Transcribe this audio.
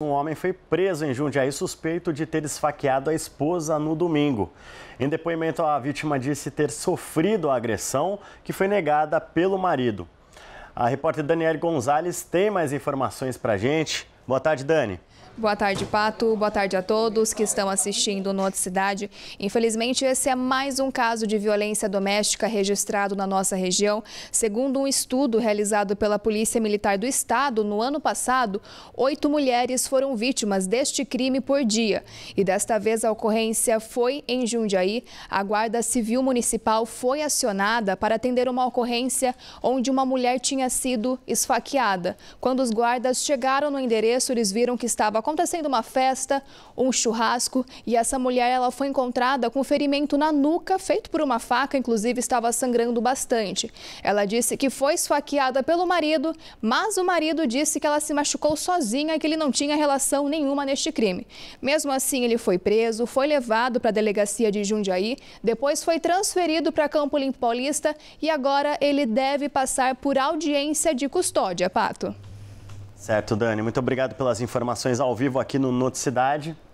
Um homem foi preso em Jundiaí suspeito de ter esfaqueado a esposa no domingo. Em depoimento, a vítima disse ter sofrido a agressão que foi negada pelo marido. A repórter Daniele Gonzalez tem mais informações para gente. Boa tarde, Dani. Boa tarde, Pato. Boa tarde a todos que estão assistindo no Cidade. Infelizmente, esse é mais um caso de violência doméstica registrado na nossa região. Segundo um estudo realizado pela Polícia Militar do Estado no ano passado, oito mulheres foram vítimas deste crime por dia. E desta vez a ocorrência foi em Jundiaí. A Guarda Civil Municipal foi acionada para atender uma ocorrência onde uma mulher tinha sido esfaqueada. Quando os guardas chegaram no endereço, eles viram que estava acontecendo uma festa, um churrasco, e essa mulher ela foi encontrada com ferimento na nuca, feito por uma faca, inclusive estava sangrando bastante. Ela disse que foi esfaqueada pelo marido, mas o marido disse que ela se machucou sozinha e que ele não tinha relação nenhuma neste crime. Mesmo assim, ele foi preso, foi levado para a delegacia de Jundiaí, depois foi transferido para Campo Limpo Paulista e agora ele deve passar por audiência de custódia, Pato. Certo, Dani. Muito obrigado pelas informações ao vivo aqui no Noticidade.